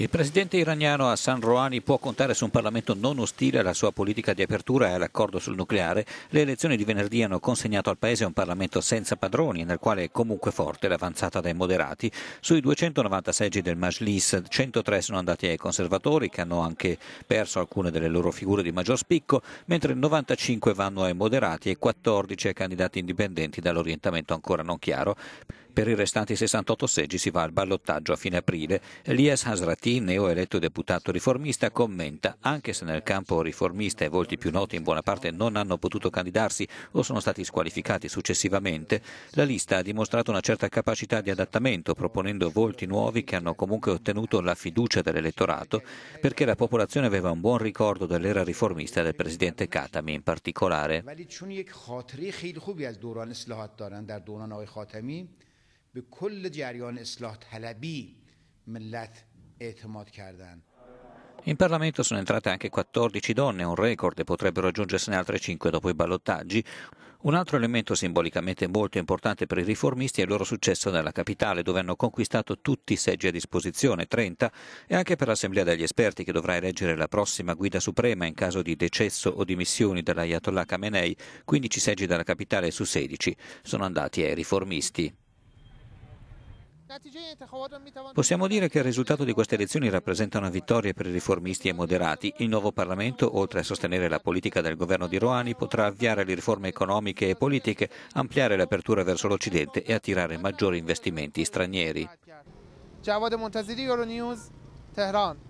Il presidente iraniano Hassan Rouhani può contare su un Parlamento non ostile alla sua politica di apertura e all'accordo sul nucleare. Le elezioni di venerdì hanno consegnato al paese un Parlamento senza padroni, nel quale è comunque forte l'avanzata dai moderati. Sui 290 seggi del Majlis, 103 sono andati ai conservatori, che hanno anche perso alcune delle loro figure di maggior spicco, mentre 95 vanno ai moderati e 14 ai candidati indipendenti dall'orientamento ancora non chiaro. Per i restanti 68 seggi si va al ballottaggio a fine aprile. Elias Hasrati Zanetti, neoeletto deputato riformista, commenta anche se nel campo riformista i volti più noti in buona parte non hanno potuto candidarsi o sono stati squalificati successivamente, la lista ha dimostrato una certa capacità di adattamento proponendo volti nuovi che hanno comunque ottenuto la fiducia dell'elettorato perché la popolazione aveva un buon ricordo dell'era riformista del presidente Katami in particolare. به کل جریان اصلاح طلبی ملت in Parlamento sono entrate anche 14 donne, un record, e potrebbero aggiungersene altre 5 dopo i ballottaggi. Un altro elemento simbolicamente molto importante per i riformisti è il loro successo nella capitale, dove hanno conquistato tutti i seggi a disposizione, 30, e anche per l'Assemblea degli esperti che dovrà eleggere la prossima guida suprema in caso di decesso o dimissioni dell'Ayatollah Khamenei, 15 seggi dalla capitale su 16 sono andati ai riformisti. Possiamo dire che il risultato di queste elezioni rappresenta una vittoria per i riformisti e moderati. Il nuovo Parlamento, oltre a sostenere la politica del governo di Rouhani, potrà avviare le riforme economiche e politiche, ampliare l'apertura verso l'Occidente e attirare maggiori investimenti stranieri. Javad Montaziri, Euronews, Teheran.